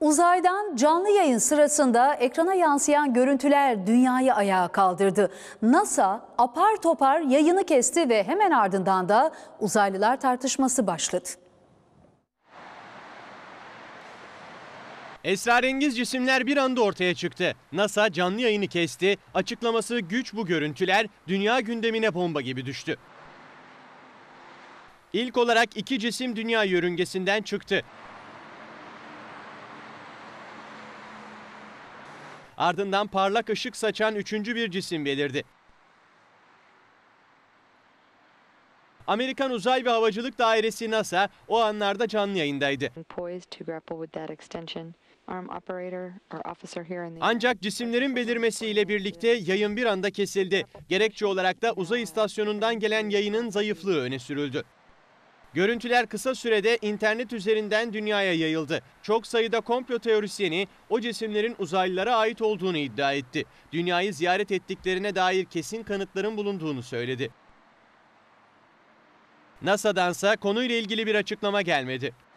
Uzaydan canlı yayın sırasında ekrana yansıyan görüntüler dünyayı ayağa kaldırdı. NASA apar topar yayını kesti ve hemen ardından da uzaylılar tartışması başladı. Esrarengiz cisimler bir anda ortaya çıktı. NASA canlı yayını kesti. Açıklaması güç bu görüntüler dünya gündemine bomba gibi düştü. İlk olarak iki cisim dünya yörüngesinden çıktı. Ardından parlak ışık saçan üçüncü bir cisim belirdi. Amerikan Uzay ve Havacılık Dairesi NASA o anlarda canlı yayındaydı. Ancak cisimlerin belirmesiyle birlikte yayın bir anda kesildi. Gerekçe olarak da uzay istasyonundan gelen yayının zayıflığı öne sürüldü. Görüntüler kısa sürede internet üzerinden dünyaya yayıldı. Çok sayıda komplo teorisyeni o cisimlerin uzaylılara ait olduğunu iddia etti. Dünyayı ziyaret ettiklerine dair kesin kanıtların bulunduğunu söyledi. NASA'dansa konuyla ilgili bir açıklama gelmedi.